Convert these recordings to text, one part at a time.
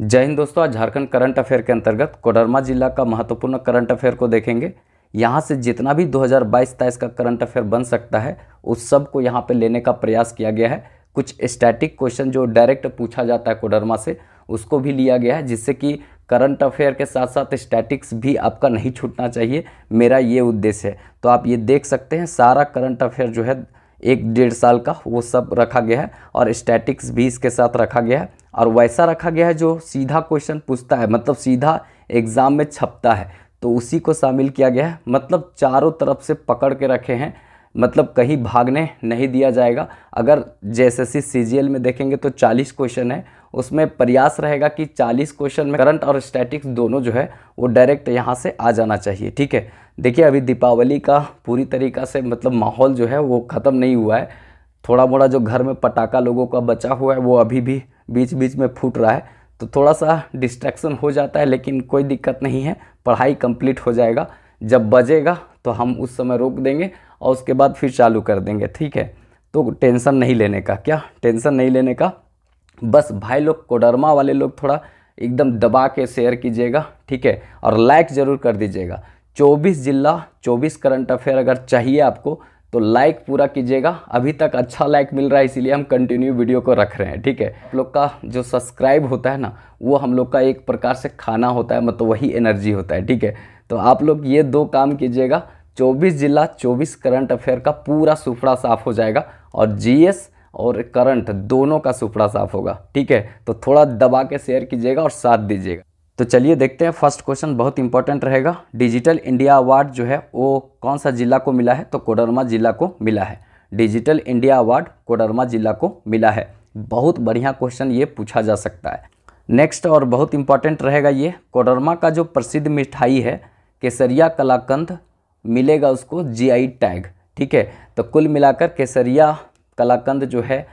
जय हिंद दोस्तों आज झारखंड करंट अफेयर के अंतर्गत कोडरमा जिला का महत्वपूर्ण करंट अफेयर को देखेंगे यहाँ से जितना भी 2022-23 का करंट अफेयर बन सकता है उस सब को यहाँ पे लेने का प्रयास किया गया है कुछ स्टैटिक क्वेश्चन जो डायरेक्ट पूछा जाता है कोडरमा से उसको भी लिया गया है जिससे कि करंट अफेयर के साथ साथ स्टैटिक्स भी आपका नहीं छूटना चाहिए मेरा ये उद्देश्य है तो आप ये देख सकते हैं सारा करंट अफेयर जो है एक डेढ़ साल का वो सब रखा गया है और स्टैटिक्स भी इसके साथ रखा गया है और वैसा रखा गया है जो सीधा क्वेश्चन पूछता है मतलब सीधा एग्ज़ाम में छपता है तो उसी को शामिल किया गया है मतलब चारों तरफ से पकड़ के रखे हैं मतलब कहीं भागने नहीं दिया जाएगा अगर जैसे सी सीजीएल में देखेंगे तो 40 क्वेश्चन है उसमें प्रयास रहेगा कि 40 क्वेश्चन में करंट और स्टैटिक्स दोनों जो है वो डायरेक्ट यहाँ से आ जाना चाहिए ठीक है देखिए अभी दीपावली का पूरी तरीका से मतलब माहौल जो है वो ख़त्म नहीं हुआ है थोड़ा मोड़ा जो घर में पटाखा लोगों का बचा हुआ है वो अभी भी बीच बीच में फूट रहा है तो थोड़ा सा डिस्ट्रैक्शन हो जाता है लेकिन कोई दिक्कत नहीं है पढ़ाई कंप्लीट हो जाएगा जब बजेगा तो हम उस समय रोक देंगे और उसके बाद फिर चालू कर देंगे ठीक है तो टेंशन नहीं लेने का क्या टेंशन नहीं लेने का बस भाई लोग कोडरमा वाले लोग थोड़ा एकदम दबा के शेयर कीजिएगा ठीक है और लाइक ज़रूर कर दीजिएगा 24 जिला 24 करंट अफेयर अगर चाहिए आपको तो लाइक पूरा कीजिएगा अभी तक अच्छा लाइक मिल रहा है इसीलिए हम कंटिन्यू वीडियो को रख रहे हैं ठीक है आप लोग का जो सब्सक्राइब होता है ना वो हम लोग का एक प्रकार से खाना होता है मतलब वही एनर्जी होता है ठीक है तो आप लोग ये दो काम कीजिएगा 24 जिला 24 करंट अफेयर का पूरा सुपड़ा साफ हो जाएगा और जी और करंट दोनों का सुपड़ा साफ होगा ठीक है तो थोड़ा दबा के शेयर कीजिएगा और साथ दीजिएगा तो चलिए देखते हैं फर्स्ट क्वेश्चन बहुत इंपॉर्टेंट रहेगा डिजिटल इंडिया अवार्ड जो है वो कौन सा जिला को मिला है तो कोडरमा जिला को मिला है डिजिटल इंडिया अवार्ड कोडरमा जिला को मिला है बहुत बढ़िया क्वेश्चन ये पूछा जा सकता है नेक्स्ट और बहुत इंपॉर्टेंट रहेगा ये कोडरमा का जो प्रसिद्ध मिठाई है केसरिया कलाकंद मिलेगा उसको जी टैग ठीक है तो कुल मिलाकर केसरिया कलाकंद जो है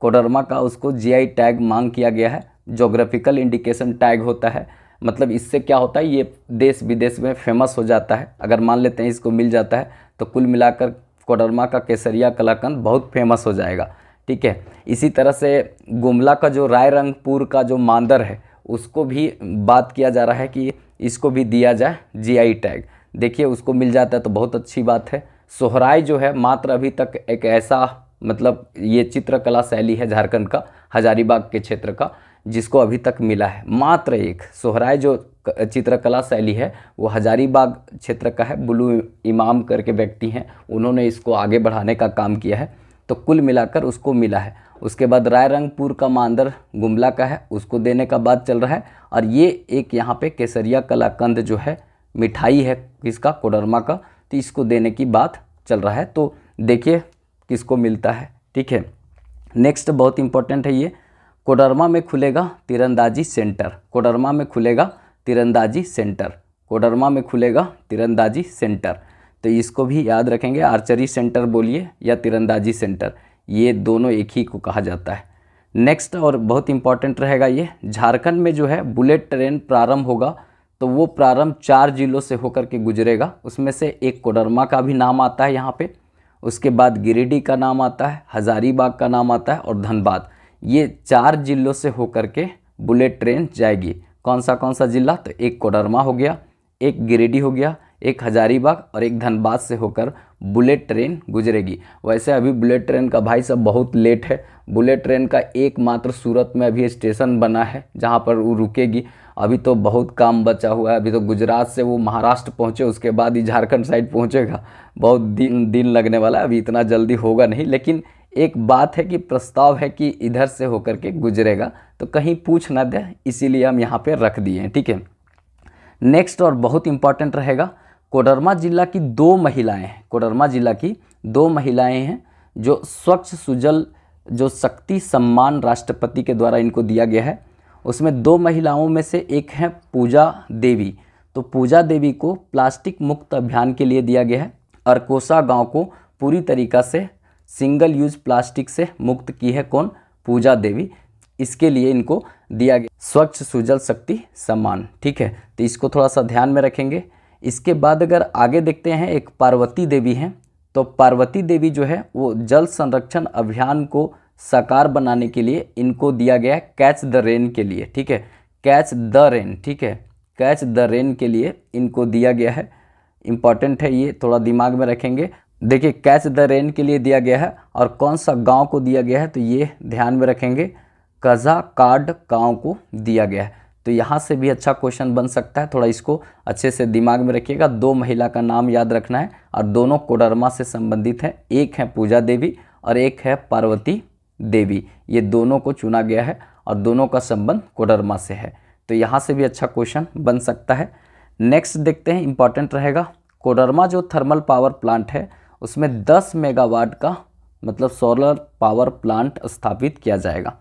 कोडरमा का उसको जी टैग मांग किया गया है जोग्राफिकल इंडिकेशन टैग होता है मतलब इससे क्या होता है ये देश विदेश में फेमस हो जाता है अगर मान लेते हैं इसको मिल जाता है तो कुल मिलाकर कोडरमा का केसरिया कलाकंद बहुत फेमस हो जाएगा ठीक है इसी तरह से गुमला का जो राय रंगपुर का जो मांदर है उसको भी बात किया जा रहा है कि इसको भी दिया जाए जीआई टैग देखिए उसको मिल जाता है तो बहुत अच्छी बात है सोहराय जो है मात्र अभी तक एक ऐसा मतलब ये चित्रकला शैली है झारखंड का हजारीबाग के क्षेत्र का जिसको अभी तक मिला है मात्र एक सोहराय जो चित्रकला शैली है वो हजारीबाग क्षेत्र का है ब्लू इमाम करके व्यक्ति हैं उन्होंने इसको आगे बढ़ाने का काम किया है तो कुल मिलाकर उसको मिला है उसके बाद रायरंगपुर का मांदर गुमला का है उसको देने का बात चल रहा है और ये एक यहाँ पे केसरिया कलाकंद जो है मिठाई है किसका कोडरमा का तो इसको देने की बात चल रहा है तो देखिए किसको मिलता है ठीक है नेक्स्ट बहुत इंपॉर्टेंट है ये कोडरमा में खुलेगा तीरंदाजी सेंटर कोडरमा में खुलेगा तीरंदाजी सेंटर कोडरमा में खुलेगा तीरंदाजी सेंटर तो इसको भी याद रखेंगे आर्चरी सेंटर बोलिए या तीरंदाजी सेंटर ये दोनों एक ही को कहा जाता है नेक्स्ट और बहुत इंपॉर्टेंट रहेगा ये झारखंड में जो है बुलेट ट्रेन प्रारंभ होगा तो वो प्रारंभ चार जिलों से होकर के गुजरेगा उसमें से एक कोडरमा का भी नाम आता है यहाँ पे उसके बाद गिरिडीह का नाम आता है हज़ारीबाग का नाम आता है और धनबाद ये चार जिलों से होकर के बुलेट ट्रेन जाएगी कौन सा कौन सा जिला तो एक कोडरमा हो गया एक गिरिडीह हो गया एक हजारीबाग और एक धनबाद से होकर बुलेट ट्रेन गुजरेगी वैसे अभी बुलेट ट्रेन का भाई सब बहुत लेट है बुलेट ट्रेन का एकमात्र सूरत में अभी स्टेशन बना है जहाँ पर वो रुकेगी अभी तो बहुत काम बचा हुआ है अभी तो गुजरात से वो महाराष्ट्र पहुँचे उसके बाद ही झारखंड साइड पहुँचेगा बहुत दिन दिन लगने वाला है अभी इतना जल्दी होगा नहीं लेकिन एक बात है कि प्रस्ताव है कि इधर से होकर के गुजरेगा तो कहीं पूछ ना दे इसीलिए हम यहाँ पे रख दिए हैं ठीक है नेक्स्ट और बहुत इंपॉर्टेंट रहेगा कोडरमा जिला की दो महिलाएं हैं कोडरमा जिला की दो महिलाएं हैं जो स्वच्छ सुजल जो शक्ति सम्मान राष्ट्रपति के द्वारा इनको दिया गया है उसमें दो महिलाओं में से एक हैं पूजा देवी तो पूजा देवी को प्लास्टिक मुक्त अभियान के लिए दिया गया है अरकोसा गाँव को पूरी तरीका से सिंगल यूज प्लास्टिक से मुक्त की है कौन पूजा देवी इसके लिए इनको दिया गया स्वच्छ सुजल शक्ति सम्मान ठीक है तो इसको थोड़ा सा ध्यान में रखेंगे इसके बाद अगर आगे देखते हैं एक पार्वती देवी हैं तो पार्वती देवी जो है वो जल संरक्षण अभियान को साकार बनाने के लिए इनको दिया गया है कैच द रेन के लिए ठीक है कैच द रेन ठीक है कैच द रेन के लिए इनको दिया गया है इम्पॉर्टेंट है ये थोड़ा दिमाग में रखेंगे देखिए कैच द रेन के लिए दिया गया है और कौन सा गांव को दिया गया है तो ये ध्यान में रखेंगे कज़ा कार्ड गांव को दिया गया है तो यहाँ से भी अच्छा क्वेश्चन बन सकता है थोड़ा इसको अच्छे से दिमाग में रखिएगा दो महिला का नाम याद रखना है और दोनों कोडरमा से संबंधित हैं एक है पूजा देवी और एक है पार्वती देवी ये दोनों को चुना गया है और दोनों का संबंध कोडरमा से है तो यहाँ से भी अच्छा क्वेश्चन बन सकता है नेक्स्ट देखते हैं इंपॉर्टेंट रहेगा कोडरमा जो थर्मल पावर प्लांट है उसमें 10 मेगावाट का मतलब सोलर पावर प्लांट स्थापित किया जाएगा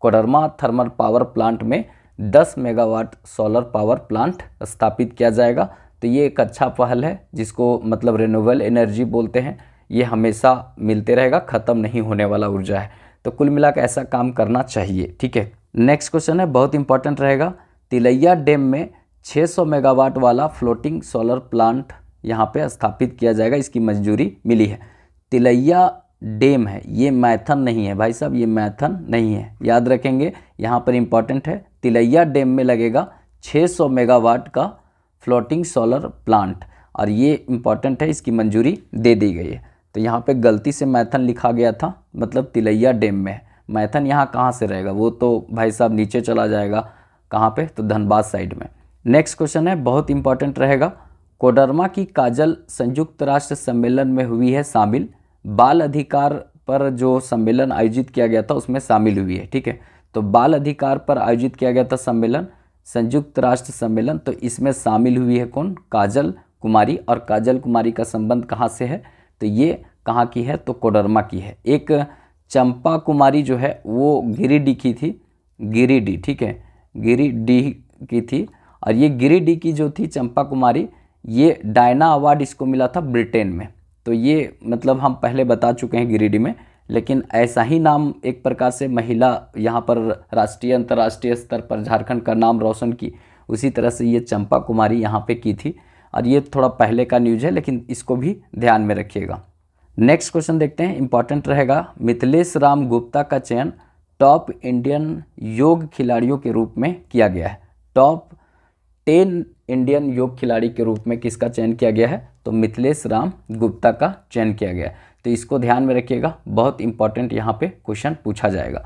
कोडरमा थर्मल पावर प्लांट में 10 मेगावाट सोलर पावर प्लांट स्थापित किया जाएगा तो ये एक अच्छा पहल है जिसको मतलब रिन्यूएबल एनर्जी बोलते हैं ये हमेशा मिलते रहेगा ख़त्म नहीं होने वाला ऊर्जा है तो कुल मिलाकर ऐसा काम करना चाहिए ठीक है नेक्स्ट क्वेश्चन है बहुत इंपॉर्टेंट रहेगा तिलैया डैम में 600 मेगावाट वाला फ्लोटिंग सोलर प्लांट यहाँ पे स्थापित किया जाएगा इसकी मंजूरी मिली है तिलैया डेम है ये मैथन नहीं है भाई साहब ये मैथन नहीं है याद रखेंगे यहाँ पर इम्पॉर्टेंट है तिलैया डेम में लगेगा 600 मेगावाट का फ्लोटिंग सोलर प्लांट और ये इम्पॉर्टेंट है इसकी मंजूरी दे दी गई है तो यहाँ पर गलती से मैथन लिखा गया था मतलब तिलैया डेम में मैथन यहाँ कहाँ से रहेगा वो तो भाई साहब नीचे चला जाएगा कहाँ पे तो धनबाद साइड में नेक्स्ट क्वेश्चन है बहुत इंपॉर्टेंट रहेगा कोडरमा की काजल संयुक्त राष्ट्र सम्मेलन में हुई है शामिल बाल अधिकार पर जो सम्मेलन आयोजित किया गया था उसमें शामिल हुई है ठीक है तो बाल अधिकार पर आयोजित किया गया था सम्मेलन संयुक्त राष्ट्र सम्मेलन तो इसमें शामिल हुई है कौन काजल कुमारी और काजल कुमारी का संबंध कहाँ से है तो ये कहाँ की है तो कोडरमा की है एक चंपा कुमारी जो है वो गिरिडीह की थी गिरिडीह ठीक है गिरिडीह की थी और ये गिरिडीह की जो थी चंपा कुमारी ये डायना अवार्ड इसको मिला था ब्रिटेन में तो ये मतलब हम पहले बता चुके हैं गिरिडीह में लेकिन ऐसा ही नाम एक प्रकार से महिला यहाँ पर राष्ट्रीय अंतर्राष्ट्रीय स्तर पर झारखंड का नाम रोशन की उसी तरह से ये चंपा कुमारी यहाँ पे की थी और ये थोड़ा पहले का न्यूज है लेकिन इसको भी ध्यान में रखिएगा नेक्स्ट क्वेश्चन देखते हैं इंपॉर्टेंट रहेगा मिथिलेश राम गुप्ता का चयन टॉप इंडियन योग खिलाड़ियों के रूप में किया गया है टॉप टेन इंडियन योग खिलाड़ी के रूप में किसका चयन किया गया है तो मिथिलेश राम गुप्ता का चयन किया गया है तो इसको ध्यान में रखिएगा बहुत इंपॉर्टेंट यहाँ पे क्वेश्चन पूछा जाएगा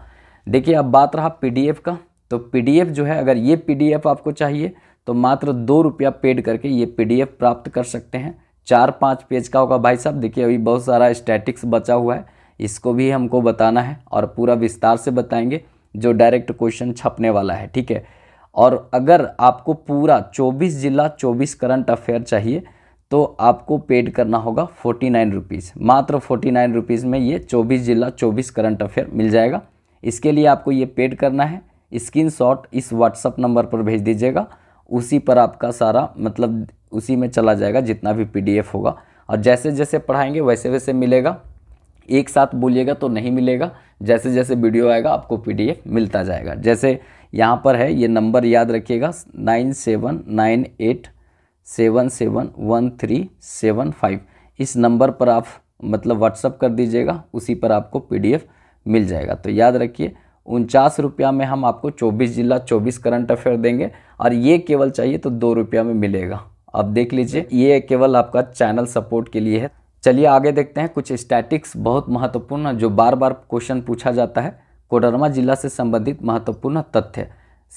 देखिए अब बात रहा पीडीएफ का तो पीडीएफ जो है अगर ये पीडीएफ आपको चाहिए तो मात्र दो रुपया पेड करके ये पीडीएफ प्राप्त कर सकते हैं चार पाँच पेज का होगा भाई साहब देखिए अभी बहुत सारा स्टैटिक्स बचा हुआ है इसको भी हमको बताना है और पूरा विस्तार से बताएंगे जो डायरेक्ट क्वेश्चन छपने वाला है ठीक है और अगर आपको पूरा 24 जिला 24 करंट अफेयर चाहिए तो आपको पेड करना होगा फोर्टी नाइन रुपीज़ मात्र फोर्टी नाइन रुपीज़ में ये चौबीस जिला चौबीस करंट अफेयर मिल जाएगा इसके लिए आपको ये पेड करना है स्क्रीन शॉट इस व्हाट्सअप नंबर पर भेज दीजिएगा उसी पर आपका सारा मतलब उसी में चला जाएगा जितना भी पी होगा और जैसे जैसे पढ़ाएंगे वैसे वैसे मिलेगा एक साथ बोलिएगा तो नहीं मिलेगा जैसे जैसे वीडियो आएगा आपको पीडीएफ मिलता जाएगा जैसे यहाँ पर है ये नंबर याद रखिएगा nine seven nine eight seven seven one three seven five इस नंबर पर आप मतलब व्हाट्सअप कर दीजिएगा उसी पर आपको पीडीएफ मिल जाएगा तो याद रखिए उनचास रुपया में हम आपको 24 जिला 24 करंट अफेयर देंगे और ये केवल चाहिए तो दो रुपया में मिलेगा आप देख लीजिए ये केवल आपका चैनल सपोर्ट के लिए है चलिए आगे देखते हैं कुछ स्टैटिक्स बहुत महत्वपूर्ण जो बार बार क्वेश्चन पूछा जाता है कोडरमा जिला से संबंधित महत्वपूर्ण तथ्य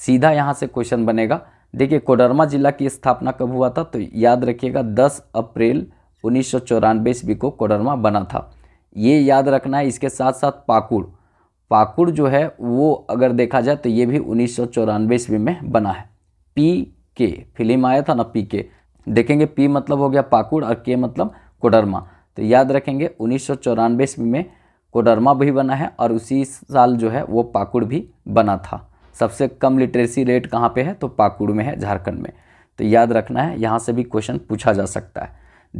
सीधा यहाँ से क्वेश्चन बनेगा देखिए कोडरमा जिला की स्थापना कब हुआ था तो याद रखिएगा 10 अप्रैल उन्नीस सौ चौरानवे ईस्वी को कोडरमा बना था ये याद रखना है इसके साथ साथ पाकुड़ पाकुड़ जो है वो अगर देखा जाए तो ये भी उन्नीस सौ चौरानवे ईस्वी में बना है पी के फिल्म आया था ना पी के देखेंगे पी मतलब हो गया पाकुड़ और के मतलब कोडरमा तो याद रखेंगे उन्नीस सौ ईस्वी में कोडरमा भी बना है और उसी साल जो है वो पाकुड़ भी बना था सबसे कम लिटरेसी रेट कहाँ पे है तो पाकुड़ में है झारखंड में तो याद रखना है यहाँ से भी क्वेश्चन पूछा जा सकता है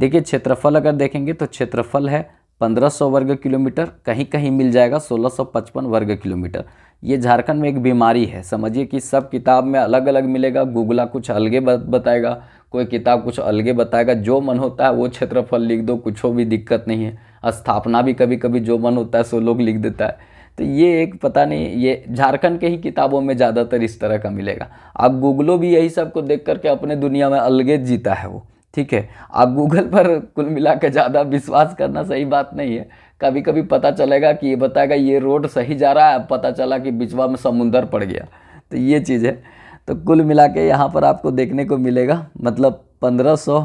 देखिए क्षेत्रफल अगर देखेंगे तो क्षेत्रफल है 1500 वर्ग किलोमीटर कहीं कहीं मिल जाएगा 1655 वर्ग किलोमीटर ये झारखंड में एक बीमारी है समझिए कि सब किताब में अलग अलग मिलेगा गूगला कुछ अलगे बताएगा कोई किताब कुछ अलगे बताएगा जो मन होता है वो क्षेत्रफल लिख दो कुछ भी दिक्कत नहीं है स्थापना भी कभी कभी जो मन होता है सो लोग लिख देता है तो ये एक पता नहीं ये झारखंड के ही किताबों में ज़्यादातर इस तरह का मिलेगा आप गूगलो भी यही सब को देख करके अपने दुनिया में अलगे जीता है वो ठीक है आप गूगल पर कुल मिला के ज़्यादा विश्वास करना सही बात नहीं है कभी कभी पता चलेगा कि ये बताएगा ये रोड सही जा रहा है पता चला कि बिचवा में समुंदर पड़ गया तो ये चीज़ है तो कुल मिला के यहाँ पर आपको देखने को मिलेगा मतलब पंद्रह सौ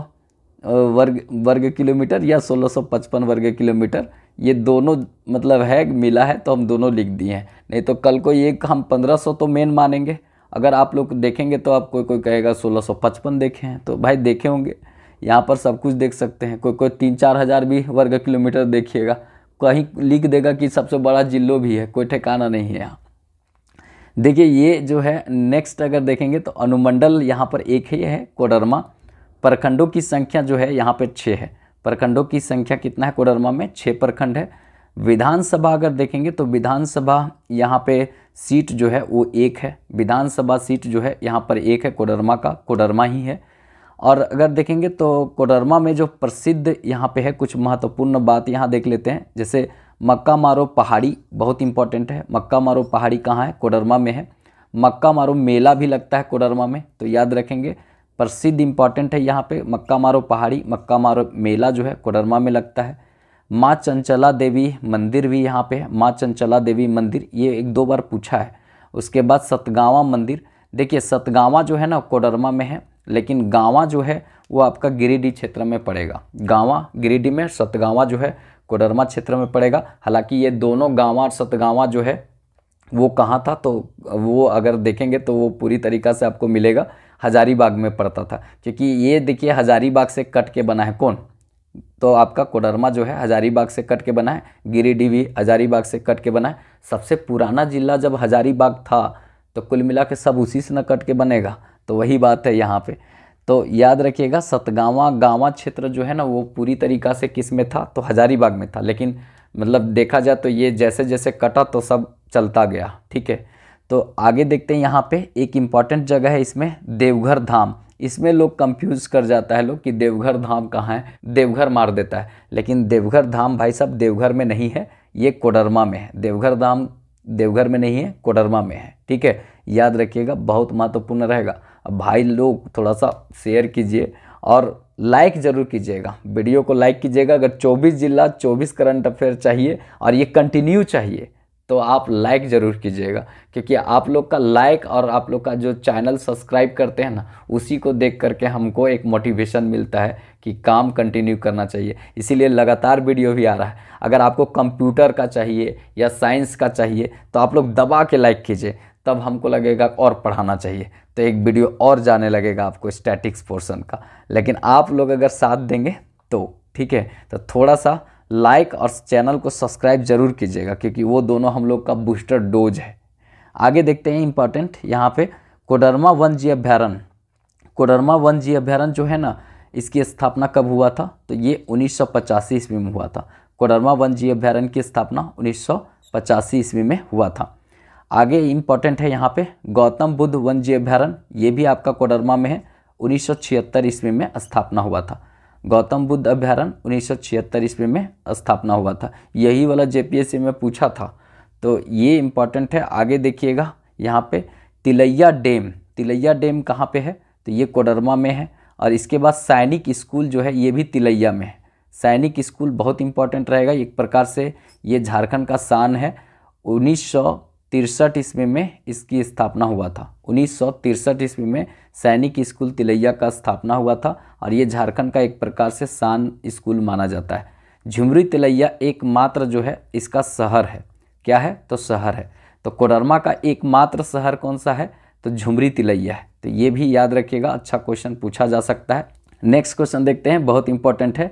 वर्ग वर्ग किलोमीटर या 1655 वर्ग किलोमीटर ये दोनों मतलब है मिला है तो हम दोनों लिख दिए हैं नहीं तो कल को एक हम 1500 तो मेन मानेंगे अगर आप लोग देखेंगे तो आप कोई कोई कहेगा 1655 देखे हैं तो भाई देखे होंगे यहाँ पर सब कुछ देख सकते हैं कोई कोई तीन चार हज़ार भी वर्ग किलोमीटर देखिएगा कहीं लिख देगा कि सबसे बड़ा जिलो भी है कोई ठिकाना नहीं है यहाँ देखिए ये जो है नेक्स्ट अगर देखेंगे तो अनुमंडल यहाँ पर एक ही है कोडरमा प्रखंडों की संख्या जो है यहाँ पर छः है प्रखंडों की संख्या कितना है कोडरमा में छः प्रखंड है विधानसभा अगर देखेंगे तो विधानसभा यहाँ पे सीट जो है वो एक है विधानसभा सीट जो है यहाँ पर एक है कोडरमा का कोडरमा ही है और अगर देखेंगे तो कोडरमा में जो प्रसिद्ध यहाँ पे है कुछ महत्वपूर्ण बात यहाँ देख लेते हैं जैसे मक्का मारो पहाड़ी बहुत इंपॉर्टेंट है मक्का मारो पहाड़ी कहाँ है कोडरमा में है मक्का मारो मेला भी लगता है कोडरमा में तो याद रखेंगे प्रसिद्ध इम्पॉर्टेंट है यहाँ पे मक्का मारो पहाड़ी मक्का मारो मेला जो है कोडरमा में लगता है माँ चंचला देवी मंदिर भी यहाँ पे है माँ चंचला देवी मंदिर ये एक दो बार पूछा है उसके बाद सतगावा मंदिर देखिए सतगावा जो है ना कोडरमा में है लेकिन गावा जो है वो आपका गिरिडीह क्षेत्र में पड़ेगा गावा गिरिडीह में सतगावा जो है कोडरमा क्षेत्र में पड़ेगा हालांकि ये दोनों गावा और सतगावा जो है वो कहाँ था तो वो अगर देखेंगे तो वो पूरी तरीक़ा से आपको मिलेगा हजारीबाग में पड़ता था क्योंकि ये देखिए हजारीबाग से कट के बना है कौन तो आपका कोडरमा जो है हजारीबाग से कट के बना है गिरिडीह भी हजारीबाग से कट के बना है सबसे पुराना जिला जब हजारीबाग था तो कुल मिला के सब उसी से न कट के बनेगा तो वही बात है यहाँ पे तो याद रखिएगा सतगावा गावा क्षेत्र जो है ना वो पूरी तरीका से किस में था तो हजारीबाग में था लेकिन मतलब देखा जाए तो ये जैसे जैसे कटा तो सब चलता गया ठीक है तो आगे देखते हैं यहाँ पे एक इम्पॉर्टेंट जगह है इसमें देवघर धाम इसमें लोग कंफ्यूज कर जाता है लोग कि देवघर धाम कहाँ है देवघर मार देता है लेकिन देवघर धाम भाई साहब देवघर में नहीं है ये कोडरमा में है देवघर धाम देवघर में नहीं है कोडरमा में है ठीक है याद रखिएगा बहुत महत्वपूर्ण रहेगा अब भाई लोग थोड़ा सा शेयर कीजिए और लाइक ज़रूर कीजिएगा वीडियो को लाइक कीजिएगा अगर 24 जिला 24 करंट अफेयर चाहिए और ये कंटिन्यू चाहिए तो आप लाइक ज़रूर कीजिएगा क्योंकि आप लोग का लाइक और आप लोग का जो चैनल सब्सक्राइब करते हैं ना उसी को देख करके हमको एक मोटिवेशन मिलता है कि काम कंटिन्यू करना चाहिए इसीलिए लगातार वीडियो भी आ रहा है अगर आपको कंप्यूटर का चाहिए या साइंस का चाहिए तो आप लोग दबा के लाइक कीजिए तब हमको लगेगा और पढ़ाना चाहिए तो एक वीडियो और जाने लगेगा आपको स्टैटिक्स पोर्सन का लेकिन आप लोग अगर साथ देंगे तो ठीक है तो थोड़ा सा लाइक और चैनल को सब्सक्राइब जरूर कीजिएगा क्योंकि वो दोनों हम लोग का बूस्टर डोज है आगे देखते हैं इम्पॉर्टेंट यहाँ पे कोडरमा वन जी अभ्यारण कोडरमा वन जी अभ्यारण जो है ना इसकी स्थापना कब हुआ था तो ये उन्नीस सौ पचासी ईस्वी में हुआ था कोडरमा वन जी अभ्यारण की स्थापना उन्नीस सौ पचासी ईस्वी में हुआ था आगे इम्पॉर्टेंट है यहाँ पे गौतम बुद्ध वन जी अभ्यारण ये भी आपका कोडरमा में है उन्नीस सौ छिहत्तर ईस्वी में स्थापना हुआ था गौतम बुद्ध अभ्यारण उन्नीस सौ छिहत्तर ईस्वी में स्थापना हुआ था यही वाला जेपीएससी में पूछा था तो ये इम्पॉर्टेंट है आगे देखिएगा यहाँ पे तिलैया डैम तिलैया डैम कहाँ पे है तो ये कोडरमा में है और इसके बाद सैनिक स्कूल जो है ये भी तिलैया में है सैनिक स्कूल बहुत इंपॉर्टेंट रहेगा एक प्रकार से ये झारखंड का शान है उन्नीस सौ तिरसठ ईस्वी में इसकी स्थापना हुआ था उन्नीस सौ तिरसठ ईस्वी में सैनिक स्कूल तिलैया का स्थापना हुआ था और ये झारखंड का एक प्रकार से शान स्कूल माना जाता है झुमरी तिलैया एकमात्र जो है इसका शहर है क्या है तो शहर है तो कोडरमा का एकमात्र शहर कौन सा है तो झुमरी तिलैया है तो ये भी याद रखिएगा अच्छा क्वेश्चन पूछा जा सकता है नेक्स्ट क्वेश्चन देखते हैं बहुत इंपॉर्टेंट है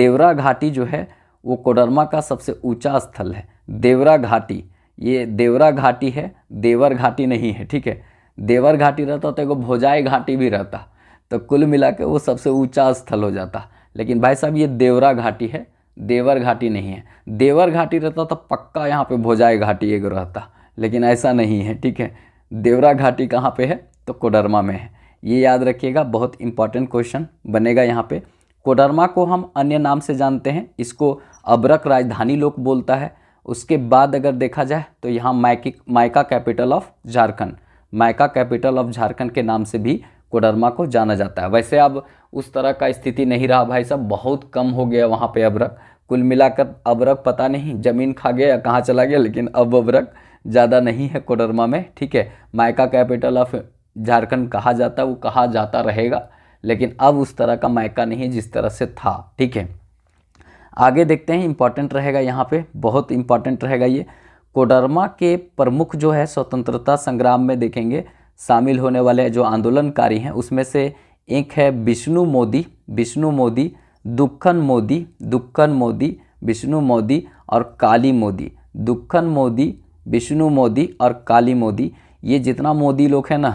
देवरा घाटी जो है वो कोडरमा का सबसे ऊंचा स्थल है देवरा घाटी ये देवरा घाटी है देवर घाटी नहीं है ठीक है देवर घाटी रहता तो एगो भोजाई घाटी भी रहता तो कुल मिला के वो सबसे ऊंचा स्थल हो जाता लेकिन भाई साहब ये देवरा घाटी है देवर घाटी नहीं है देवर घाटी रहता तो पक्का यहाँ पे भोजाई घाटी एक रहता लेकिन ऐसा नहीं है ठीक है देवरा घाटी कहाँ पे है तो कोडरमा में है ये याद रखिएगा बहुत इंपॉर्टेंट क्वेश्चन बनेगा यहाँ पे कोडरमा को हम अन्य नाम से जानते हैं इसको अब्रक राजधानी लोग बोलता है उसके बाद अगर देखा जाए तो यहाँ माइकिक mica capital of Jharkhand mica capital of Jharkhand के नाम से भी कोडरमा को जाना जाता है वैसे अब उस तरह का स्थिति नहीं रहा भाई साहब बहुत कम हो गया वहाँ पे अबरक कुल मिलाकर अबरक पता नहीं ज़मीन खा गया या कहाँ चला गया लेकिन अब अबरक ज़्यादा नहीं है कोडरमा में ठीक है माइका कैपिटल ऑफ झारखंड कहा जाता है वो कहा जाता रहेगा लेकिन अब उस तरह का मायका नहीं जिस तरह से था ठीक है आगे देखते हैं इंपॉर्टेंट रहेगा यहाँ पे बहुत इंपॉर्टेंट रहेगा ये कोडरमा के प्रमुख जो है स्वतंत्रता संग्राम में देखेंगे शामिल होने वाले जो आंदोलनकारी हैं उसमें से एक है विष्णु मोदी विष्णु मोदी दुखन मोदी दुखन मोदी विष्णु मोदी और काली मोदी दुखन मोदी विष्णु मोदी और काली मोदी ये जितना मोदी लोग हैं ना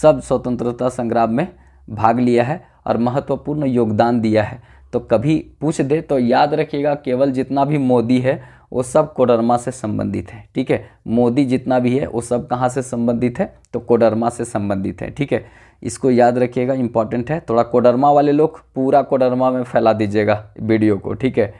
सब स्वतंत्रता संग्राम में भाग लिया है और महत्वपूर्ण योगदान दिया है तो कभी पूछ दे तो याद रखिएगा केवल जितना भी मोदी है वो सब कोडरमा से संबंधित है ठीक है मोदी जितना भी है वो सब कहाँ से संबंधित है तो कोडरमा से संबंधित है ठीक है इसको याद रखिएगा इंपॉर्टेंट है थोड़ा कोडरमा वाले लोग पूरा कोडरमा में फैला दीजिएगा वीडियो को ठीक है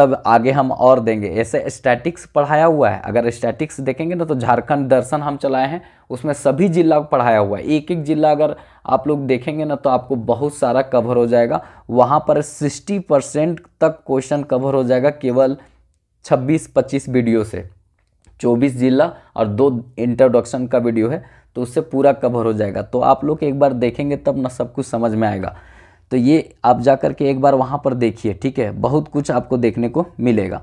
तब आगे हम और देंगे ऐसे स्टैटिक्स पढ़ाया हुआ है अगर स्टैटिक्स देखेंगे ना तो झारखंड दर्शन हम चलाए हैं उसमें सभी जिला पढ़ाया हुआ है एक एक जिला अगर आप लोग देखेंगे ना तो आपको बहुत सारा कवर हो जाएगा वहाँ पर सिक्सटी परसेंट तक क्वेश्चन कवर हो जाएगा केवल छब्बीस पच्चीस वीडियो से चौबीस जिला और दो इंट्रोडक्शन का वीडियो है तो उससे पूरा कवर हो जाएगा तो आप लोग एक बार देखेंगे तब ना सब कुछ समझ में आएगा तो ये आप जा कर के एक बार वहाँ पर देखिए ठीक है बहुत कुछ आपको देखने को मिलेगा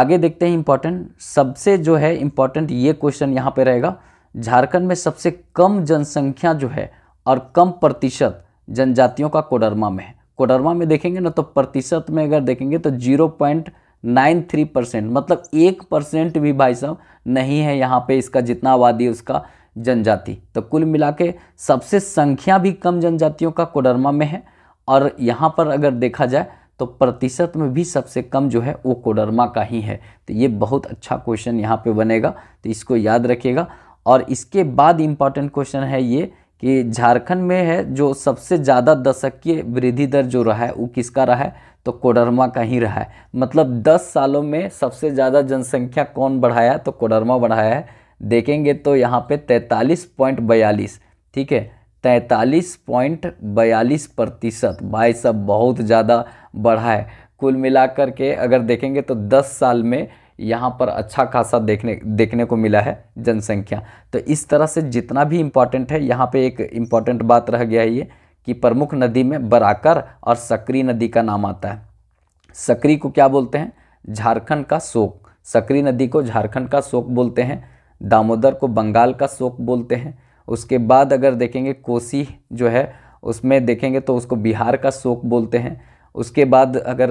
आगे देखते हैं इम्पॉर्टेंट सबसे जो है इम्पॉर्टेंट ये क्वेश्चन यहाँ पे रहेगा झारखंड में सबसे कम जनसंख्या जो है और कम प्रतिशत जनजातियों का कोडरमा में है कोडरमा में देखेंगे ना तो प्रतिशत में अगर देखेंगे तो zero point nine three percent मतलब एक परसेंट भी भाई साहब नहीं है यहाँ पे इसका जितना आबादी उसका जनजाति तो कुल मिला के सबसे संख्या भी कम जनजातियों का कोडरमा में है और यहाँ पर अगर देखा जाए तो प्रतिशत में भी सबसे कम जो है वो कोडरमा का ही है तो ये बहुत अच्छा क्वेश्चन यहाँ पे बनेगा तो इसको याद रखिएगा और इसके बाद इम्पॉर्टेंट क्वेश्चन है ये कि झारखंड में है जो सबसे ज़्यादा दशकीय वृद्धि दर जो रहा है वो किसका रहा है तो कोडरमा का ही रहा है मतलब 10 सालों में सबसे ज़्यादा जनसंख्या कौन बढ़ाया तो कोडरमा बढ़ाया है देखेंगे तो यहाँ पे तैंतालीस पॉइंट बयालीस ठीक है तैंतालीस पॉइंट बयालीस प्रतिशत भाई सब बहुत ज़्यादा बढ़ा है कुल मिलाकर के अगर देखेंगे तो दस साल में यहाँ पर अच्छा खासा देखने देखने को मिला है जनसंख्या तो इस तरह से जितना भी इम्पॉर्टेंट है यहाँ पे एक इम्पॉर्टेंट बात रह गया है ये कि प्रमुख नदी में बराकर और सकरी नदी का नाम आता है सकरी को क्या बोलते हैं झारखंड का शोक सकरी नदी को झारखंड का शोक बोलते हैं दामोदर को बंगाल का शोक बोलते हैं उसके बाद अगर देखेंगे कोसी जो है उसमें देखेंगे तो उसको बिहार का शोक बोलते हैं उसके बाद अगर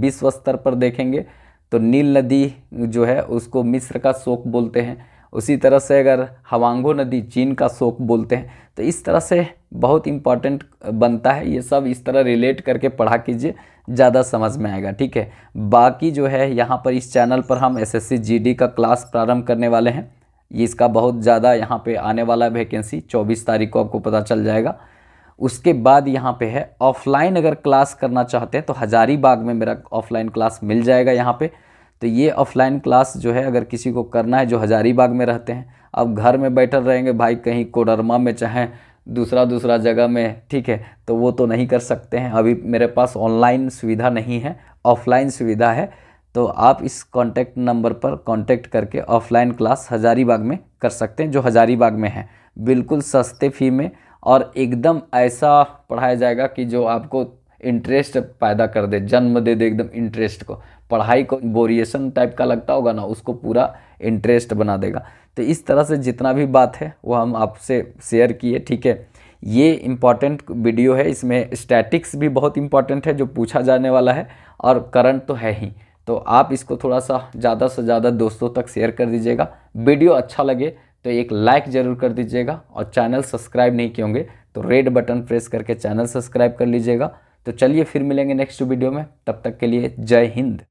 विश्व स्तर पर देखेंगे तो नील नदी जो है उसको मिस्र का शोक बोलते हैं उसी तरह से अगर हवांगो नदी चीन का शोक बोलते हैं तो इस तरह से बहुत इम्पॉर्टेंट बनता है ये सब इस तरह रिलेट करके पढ़ा कीजिए ज़्यादा समझ में आएगा ठीक है बाकी जो है यहाँ पर इस चैनल पर हम एसएससी जीडी का क्लास प्रारंभ करने वाले हैं ये इसका बहुत ज़्यादा यहाँ पे आने वाला वैकेंसी 24 तारीख को आपको पता चल जाएगा उसके बाद यहाँ पे है ऑफलाइन अगर क्लास करना चाहते हैं तो हजारीबाग में मेरा ऑफलाइन क्लास मिल जाएगा यहाँ पे तो ये ऑफलाइन क्लास जो है अगर किसी को करना है जो हजारीबाग में रहते हैं अब घर में बैठे रहेंगे भाई कहीं कोडरमा में चाहें दूसरा दूसरा जगह में ठीक है तो वो तो नहीं कर सकते हैं अभी मेरे पास ऑनलाइन सुविधा नहीं है ऑफलाइन सुविधा है तो आप इस कॉन्टैक्ट नंबर पर कॉन्टैक्ट करके ऑफलाइन क्लास हजारीबाग में कर सकते हैं जो हजारीबाग में है बिल्कुल सस्ते फ़ी में और एकदम ऐसा पढ़ाया जाएगा कि जो आपको इंटरेस्ट पैदा कर दे जन्म दे दे एकदम इंटरेस्ट को पढ़ाई को बोरिएशन टाइप का लगता होगा ना उसको पूरा इंटरेस्ट बना देगा तो इस तरह से जितना भी बात है वो हम आपसे शेयर किए ठीक है ये इम्पॉर्टेंट वीडियो है इसमें स्टैटिक्स भी बहुत इम्पॉर्टेंट है जो पूछा जाने वाला है और करंट तो है ही तो आप इसको थोड़ा सा ज़्यादा से ज़्यादा दोस्तों तक शेयर कर दीजिएगा वीडियो अच्छा लगे तो एक लाइक ज़रूर कर दीजिएगा और चैनल सब्सक्राइब नहीं किए होंगे तो रेड बटन प्रेस करके चैनल सब्सक्राइब कर लीजिएगा तो चलिए फिर मिलेंगे नेक्स्ट वीडियो में तब तक के लिए जय हिंद